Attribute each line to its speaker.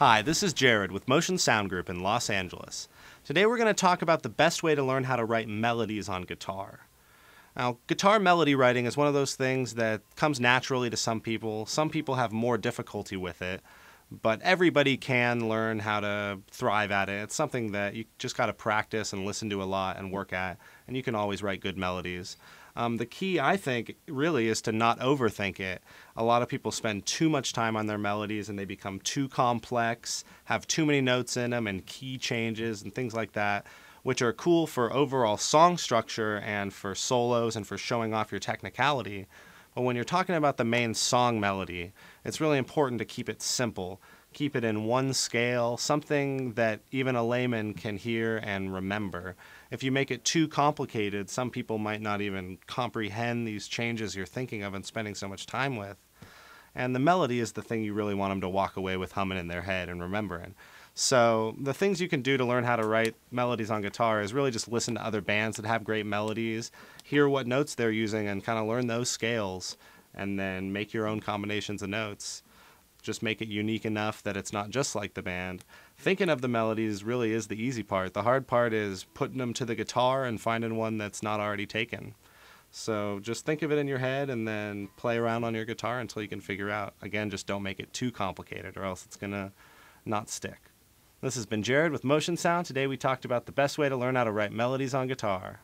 Speaker 1: Hi, this is Jared with Motion Sound Group in Los Angeles. Today we're going to talk about the best way to learn how to write melodies on guitar. Now, guitar melody writing is one of those things that comes naturally to some people. Some people have more difficulty with it but everybody can learn how to thrive at it. It's something that you just got to practice and listen to a lot and work at, and you can always write good melodies. Um, the key, I think, really is to not overthink it. A lot of people spend too much time on their melodies and they become too complex, have too many notes in them, and key changes and things like that, which are cool for overall song structure and for solos and for showing off your technicality but when you're talking about the main song melody, it's really important to keep it simple, keep it in one scale, something that even a layman can hear and remember. If you make it too complicated, some people might not even comprehend these changes you're thinking of and spending so much time with. And the melody is the thing you really want them to walk away with humming in their head and remembering. So the things you can do to learn how to write melodies on guitar is really just listen to other bands that have great melodies, hear what notes they're using, and kind of learn those scales, and then make your own combinations of notes. Just make it unique enough that it's not just like the band. Thinking of the melodies really is the easy part. The hard part is putting them to the guitar and finding one that's not already taken. So just think of it in your head and then play around on your guitar until you can figure out. Again, just don't make it too complicated or else it's going to not stick. This has been Jared with Motion Sound. Today we talked about the best way to learn how to write melodies on guitar.